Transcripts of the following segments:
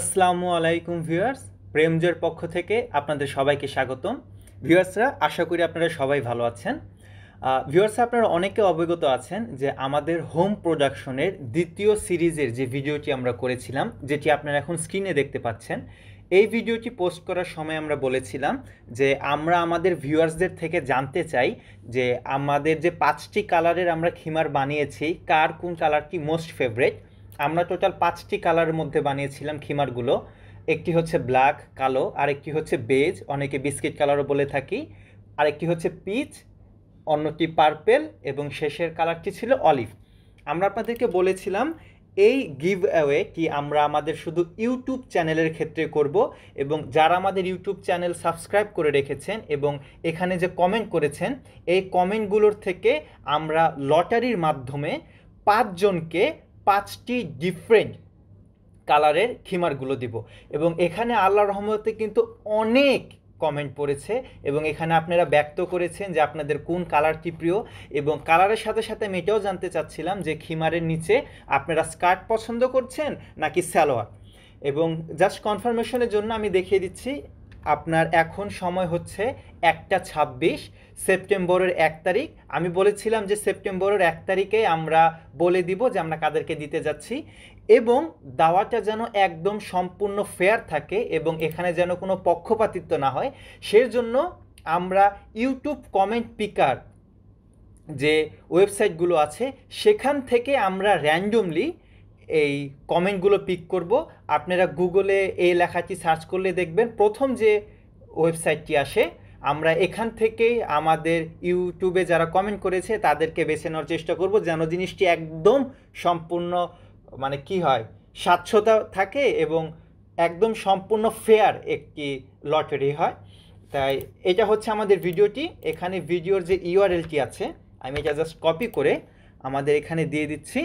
আসসালামু আলাইকুম ভিউয়ার্স প্রেমজের পক্ষ থেকে আপনাদের সবাইকে স্বাগতম ভিউয়ার্সরা আশা করি আপনারা সবাই ভালো আছেন ভিউয়ার্স আপনারা অনেকে অবগত আছেন যে আমাদের হোম প্রোডাকশনের দ্বিতীয় সিরিজের যে ভিডিওটি আমরা করেছিলাম যেটি আপনারা এখন স্ক্রিনে দেখতে পাচ্ছেন এই ভিডিওটি পোস্ট করার সময় আমরা বলেছিলাম যে আমরা আমাদের ভিউয়ার্সদের থেকে জানতে চাই যে আমাদের যে পাঁচটি কালারের আমরা খিমার বানিয়েছি কার কোন কালারটি মোস্ট ফেভারেট আমরা টোটাল পাঁচটি কালারের মধ্যে বানিয়েছিলাম খিমারগুলো একটি হচ্ছে ব্ল্যাক কালো আরেকটি হচ্ছে বেজ অনেকে বিস্কিট কালারও বলে থাকি আরেকটি হচ্ছে পিচ অন্যটি পার্পেল এবং শেষের কালারটি ছিল অলিভ আমরা আপনাদেরকে বলেছিলাম এই গিভ অ্যাওয়েটি আমরা আমাদের শুধু ইউটিউব চ্যানেলের ক্ষেত্রে করব এবং যারা আমাদের ইউটিউব চ্যানেল সাবস্ক্রাইব করে রেখেছেন এবং এখানে যে কমেন্ট করেছেন এই কমেন্টগুলোর থেকে আমরা লটারির মাধ্যমে পাঁচজনকে পাঁচটি ডিফারেন্ট কালারের খিমারগুলো দিব এবং এখানে আল্লাহ রহমতে কিন্তু অনেক কমেন্ট পড়েছে এবং এখানে আপনারা ব্যক্ত করেছেন যে আপনাদের কোন কালারটি প্রিয় এবং কালারের সাথে সাথে আমি এটাও জানতে চাচ্ছিলাম যে খিমারের নিচে আপনারা স্কার্ট পছন্দ করছেন নাকি স্যালোয়ার এবং জাস্ট কনফার্মেশনের জন্য আমি দেখিয়ে দিচ্ছি আপনার এখন সময় হচ্ছে একটা ছাব্বিশ সেপ্টেম্বরের এক তারিখ আমি বলেছিলাম যে সেপ্টেম্বরের এক তারিখে আমরা বলে দিব যে আমরা কাদেরকে দিতে যাচ্ছি এবং দাওয়াটা যেন একদম সম্পূর্ণ ফেয়ার থাকে এবং এখানে যেন কোনো পক্ষপাতিত্ব না হয় জন্য আমরা ইউটিউব কমেন্ট পিকার যে ওয়েবসাইটগুলো আছে সেখান থেকে আমরা র্যান্ডমলি এই কমেন্টগুলো পিক করব আপনারা গুগলে এই লেখাটি সার্চ করলে দেখবেন প্রথম যে ওয়েবসাইটটি আসে আমরা এখান থেকেই আমাদের ইউটিউবে যারা কমেন্ট করেছে তাদেরকে বেছে নেওয়ার চেষ্টা করব যেন জিনিসটি একদম সম্পূর্ণ মানে কি হয় স্বাচ্ছতা থাকে এবং একদম সম্পূর্ণ ফেয়ার একটি লটারি হয় তাই এটা হচ্ছে আমাদের ভিডিওটি এখানে ভিডিওর যে ইউআরএলটি আছে আমি এটা জাস্ট কপি করে আমাদের এখানে দিয়ে দিচ্ছি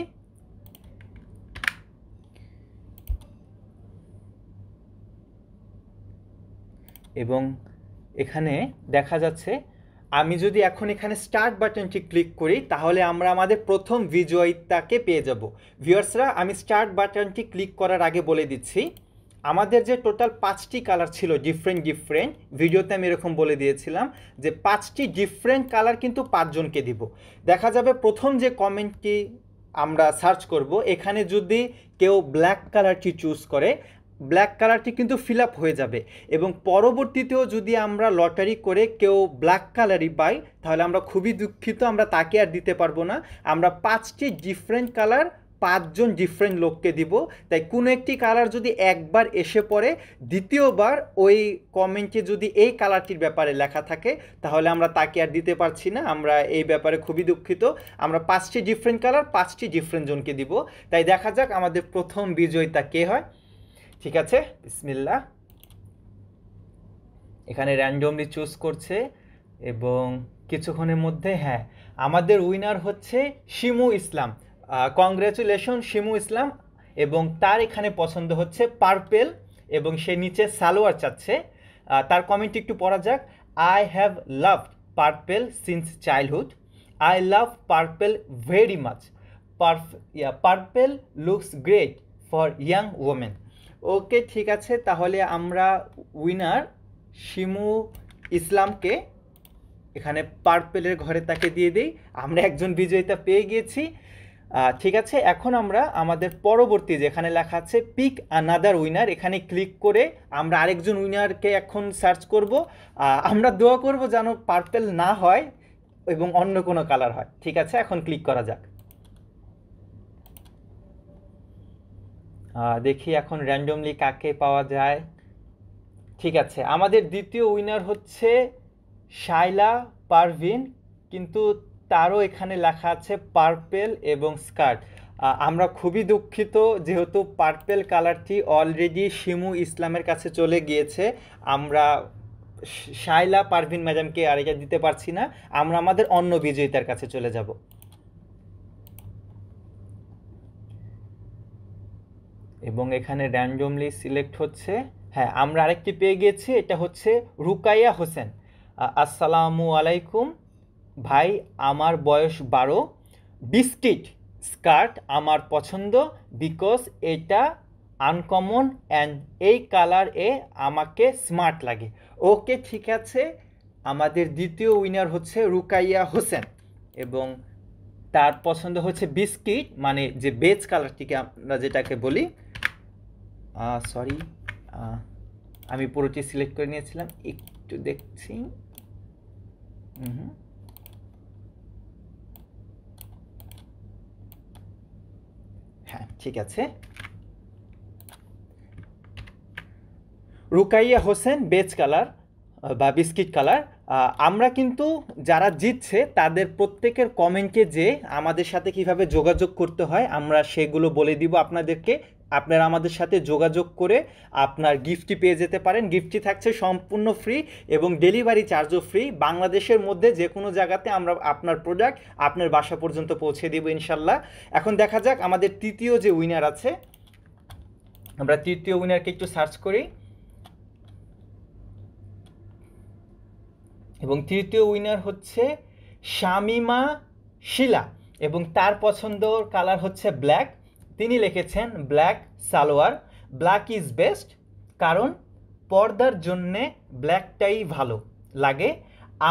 এবং এখানে দেখা যাচ্ছে আমি যদি এখন এখানে স্টার্ট বাটনটি ক্লিক করি তাহলে আমরা আমাদের প্রথম ভিজয়িতাকে পেয়ে যাব ভিউয়ার্সরা আমি স্টার্ট বাটনটি ক্লিক করার আগে বলে দিচ্ছি আমাদের যে টোটাল পাঁচটি কালার ছিল ডিফারেন্ট ডিফারেন্ট ভিডিওতে আমি এরকম বলে দিয়েছিলাম যে পাঁচটি ডিফারেন্ট কালার কিন্তু পাঁচজনকে দিব দেখা যাবে প্রথম যে কমেন্টটি আমরা সার্চ করব এখানে যদি কেউ ব্ল্যাক কালারটি চুজ করে ব্ল্যাক কালারটি কিন্তু ফিল আপ হয়ে যাবে এবং পরবর্তীতেও যদি আমরা লটারি করে কেউ ব্ল্যাক কালারই পাই তাহলে আমরা খুবই দুঃখিত আমরা তাকে আর দিতে পারবো না আমরা পাঁচটি ডিফারেন্ট কালার পাঁচজন ডিফারেন্ট লোককে দিব তাই কোনো একটি কালার যদি একবার এসে পড়ে দ্বিতীয়বার ওই কমেন্টে যদি এই কালারটির ব্যাপারে লেখা থাকে তাহলে আমরা তাকে আর দিতে পারছি না আমরা এই ব্যাপারে খুবই দুঃখিত আমরা পাঁচটি ডিফারেন্ট কালার পাঁচটি ডিফারেন্ট জনকে দিব তাই দেখা যাক আমাদের প্রথম বিজয়ীতা কে হয় ঠিক আছে বিসমিল্লা এখানে র্যান্ডমলি চুজ করছে এবং কিছুক্ষণের মধ্যে হ্যাঁ আমাদের উইনার হচ্ছে শিমু ইসলাম কংগ্রেচুলেশন শিমু ইসলাম এবং তার এখানে পছন্দ হচ্ছে পার্পেল এবং সে নিচে সালোয়ার চাচ্ছে তার কমেন্ট একটু পড়া যাক I have love purple since childhood I love purple very much yeah purple looks great for young women okay ঠিক আছে তাহলে আমরা উইনার শিমু ইসলামকে এখানে পার্পেলের ঘরে তাকে দিয়ে দিই আমরা একজন বিজয়িতা পেয়ে গিয়েছি ঠিক আছে এখন আমরা আমাদের পরবর্তী যেখানে লেখা আছে পিক আনাদার উইনার এখানে ক্লিক করে আমরা আরেকজন উইনারকে এখন সার্চ করব আমরা দোয়া করব যেন পার্পেল না হয় এবং অন্য কোনো কালার হয় ঠিক আছে এখন ক্লিক করা যাক দেখি এখন র্যান্ডমলি কাকে পাওয়া যায় ঠিক আছে আমাদের দ্বিতীয় উইনার হচ্ছে শাইলা পারভিন কিন্তু তারও এখানে লেখা আছে পার্পেল এবং স্কার্ট আমরা খুবই দুঃখিত যেহেতু পার্পেল কালারটি অলরেডি শিমু ইসলামের কাছে চলে গিয়েছে আমরা শাইলা পারভিন ম্যাডামকে আর এটা দিতে পারছি না আমরা আমাদের অন্য বিজয়িতার কাছে চলে যাব এবং এখানে র্যান্ডমলি সিলেক্ট হচ্ছে হ্যাঁ আমরা আরেকটি পেয়ে গেছি এটা হচ্ছে রুকাইয়া হোসেন আসসালামু আলাইকুম ভাই আমার বয়স বারো বিস্কিট স্কার্ট আমার পছন্দ বিকজ এটা আনকমন অ্যান্ড এই কালার এ আমাকে স্মার্ট লাগে ওকে ঠিক আছে আমাদের দ্বিতীয় উইনার হচ্ছে রুকাইয়া হোসেন এবং তার পছন্দ হচ্ছে বিস্কিট মানে যে বেজ কালারটিকে আমরা যেটাকে বলি সরি আমি পুরোটি সিলেক্ট করে নিয়েছিলাম একটু দেখছি হ্যাঁ ঠিক আছে রুকাইয়া হোসেন বেজ কালার বা বিস্কিট কালার আমরা কিন্তু যারা জিতছে তাদের প্রত্যেকের কমেন্টকে যে আমাদের সাথে কিভাবে যোগাযোগ করতে হয় আমরা সেগুলো বলে দিব আপনাদেরকে আপনারা আমাদের সাথে যোগাযোগ করে আপনার গিফটটি পেয়ে যেতে পারেন গিফটটি থাকছে সম্পূর্ণ ফ্রি এবং ডেলিভারি চার্জও ফ্রি বাংলাদেশের মধ্যে যে কোনো জায়গাতে আমরা আপনার প্রোডাক্ট আপনার বাসা পর্যন্ত পৌঁছে দেব ইনশাল্লাহ এখন দেখা যাক আমাদের তৃতীয় যে উইনার আছে আমরা তৃতীয় উইনারকে একটু সার্চ করি এবং তৃতীয় উইনার হচ্ছে শামিমা শিলা এবং তার পছন্দর কালার হচ্ছে ব্ল্যাক তিনি লিখেছেন black salwar black is best কারণ পর্দার জন্যে ব্ল্যাকটাই ভালো লাগে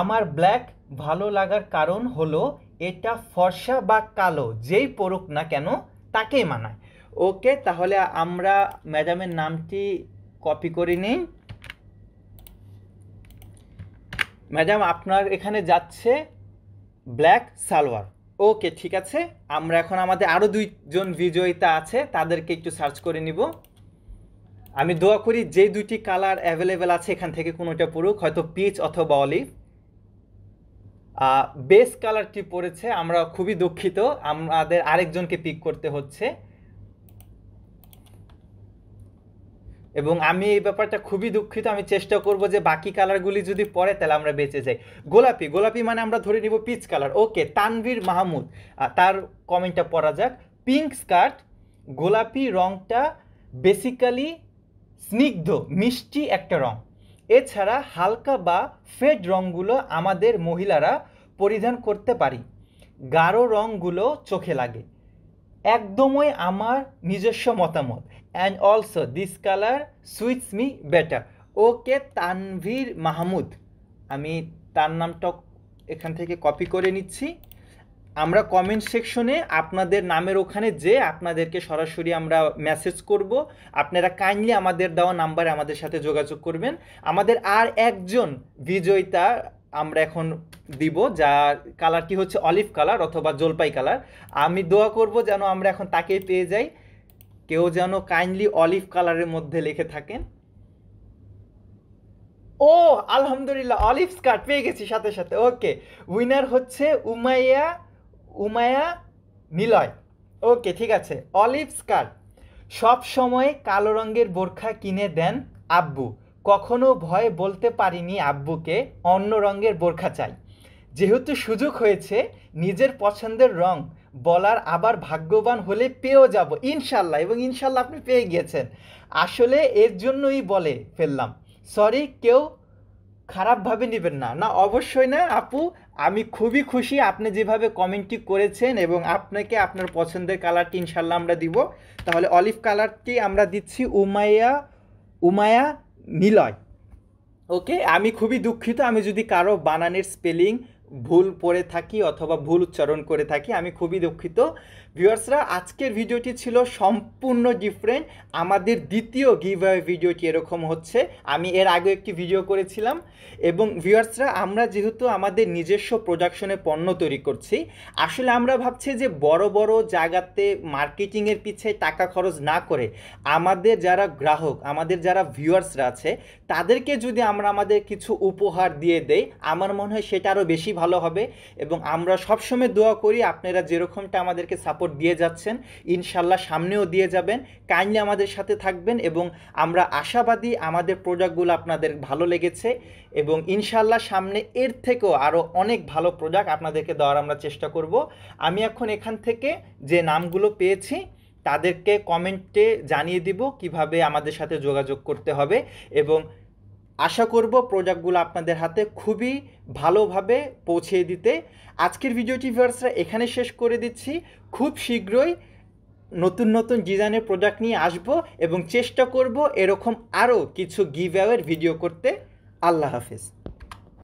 আমার ব্ল্যাক ভালো লাগার কারণ হলো এটা ফর্সা বা কালো যেই পড়ুক না কেন তাকেই মানায় ওকে তাহলে আমরা ম্যাডামের নামটি কপি করে নিই ম্যাডাম আপনার এখানে যাচ্ছে ব্ল্যাক সালোয়ার ওকে ঠিক আছে আমরা এখন আমাদের আরও দুইজন বিজয়িতা আছে তাদেরকে একটু সার্চ করে নিব আমি দোয়া করি যে দুইটি কালার অ্যাভেলেবেল আছে এখান থেকে কোনোটা পড়ুক হয়তো পিচ অথবা অলিভ বেস কালারটি পড়েছে আমরা খুবই দুঃখিত আমাদের আরেকজনকে পিক করতে হচ্ছে এবং আমি এই ব্যাপারটা খুবই দুঃখিত আমি চেষ্টা করব যে বাকি কালারগুলি যদি পরে তাহলে আমরা বেঁচে যাই গোলাপি গোলাপি মানে আমরা ধরে নিব peach colour okay Tanvir Mahmud তার কমেন্টটা পড়া যাক পিঙ্ক স্কার্ট গোলাপি রঙটা বেসিক্যালি স্নিগ্ধ মিষ্টি একটা রং এছাড়া হালকা বা ফেড রঙগুলো আমাদের মহিলারা পরিধান করতে পারি গাঢ় রঙগুলো চোখে লাগে একদমই আমার নিজস্ব মতামত and also this colour suits me better okay Tanvir Mahmud আমি তার নামটা এখান থেকে কপি করে নিচ্ছি আমরা কমেন্ট সেকশনে আপনাদের নামের ওখানে যে আপনাদেরকে সরাসরি আমরা মেসেজ করব আপনারা কাইন্ডলি আমাদের দেওয়া নাম্বারে আমাদের সাথে যোগাযোগ করবেন আমাদের আর একজন বিজয়িতা আমরা এখন দিব যার কালারটি হচ্ছে অলিভ কালার অথবা জলপাই কালার আমি দোয়া করব যেন আমরা এখন তাকেই পেয়ে যাই কেউ যেন কাইন্ডলি অলিভ কালারের মধ্যে লিখে থাকেন ও আলহামদুলিল্লাহ অলিভ স্কার্ট পেয়ে গেছি সাথে সাথে ওকে উইনার হচ্ছে উমাইয়া উমায়া নিলয় ওকে ঠিক আছে অলিভ স্কার্ট সব সময় কালো রঙের বোরখা কিনে দেন আব্বু কখনো ভয় বলতে পারিনি আব্বুকে অন্য রঙের বোরখা চাই যেহেতু সুযোগ হয়েছে নিজের পছন্দের রঙ বলার আবার ভাগ্যবান হলে পেয়েও যাব ইনশাল্লাহ এবং ইনশাল্লাহ আপনি পেয়ে গিয়েছেন আসলে এর জন্যই বলে ফেললাম সরি কেউ খারাপভাবে নেবেন না না অবশ্যই না আপু আমি খুবই খুশি আপনি যেভাবে কমেন্টটি করেছেন এবং আপনাকে আপনার পছন্দের কালারটি ইনশাল্লাহ আমরা দিব তাহলে অলিভ কালারটি আমরা দিচ্ছি উমায়া উমায়া নিলয় ওকে আমি খুবই দুঃখিত আমি যদি কারো বানানের স্পেলিং ভুল পড়ে থাকি অথবা ভুল উচ্চারণ করে থাকি আমি খুবই দুঃখিত ভিউয়ার্সরা আজকের ভিডিওটি ছিল সম্পূর্ণ ডিফারেন্ট আমাদের দ্বিতীয় গিভওয়ে ভিডিওটি এরকম হচ্ছে আমি এর আগে একটি ভিডিও করেছিলাম এবং ভিউয়ার্সরা আমরা যেহেতু আমাদের নিজস্ব প্রোডাকশনে পণ্য তৈরি করছি আসলে আমরা ভাবছি যে বড় বড় জায়গাতে মার্কেটিংয়ের পিছে টাকা খরচ না করে আমাদের যারা গ্রাহক আমাদের যারা ভিউয়ার্সরা আছে তাদেরকে যদি আমরা আমাদের কিছু উপহার দিয়ে দেই আমার মনে হয় সেটা আরও বেশি ভালো হবে এবং আমরা সবসময় দোয়া করি আপনারা যেরকমটা আমাদেরকে সাপোর্ট সাপোর্ট দিয়ে যাচ্ছেন ইনশাল্লাহ সামনেও দিয়ে যাবেন কাইন্ডলি আমাদের সাথে থাকবেন এবং আমরা আশাবাদী আমাদের প্রোডাক্টগুলো আপনাদের ভালো লেগেছে এবং ইনশাল্লাহ সামনে এর থেকেও আরও অনেক ভালো প্রোডাক্ট আপনাদেরকে দেওয়ার আমরা চেষ্টা করব আমি এখন এখান থেকে যে নামগুলো পেয়েছি তাদেরকে কমেন্টে জানিয়ে দিব কিভাবে আমাদের সাথে যোগাযোগ করতে হবে এবং আশা করব প্রোডাক্টগুলো আপনাদের হাতে খুবই ভালোভাবে পৌঁছে দিতে আজকের ভিডিওটি ভিউয়ার্সরা এখানে শেষ করে দিচ্ছি খুব শীঘ্রই নতুন নতুন ডিজাইনের প্রোডাক্ট নিয়ে আসব এবং চেষ্টা করব এরকম আরও কিছু গিভ ভিডিও করতে আল্লাহ হাফিজ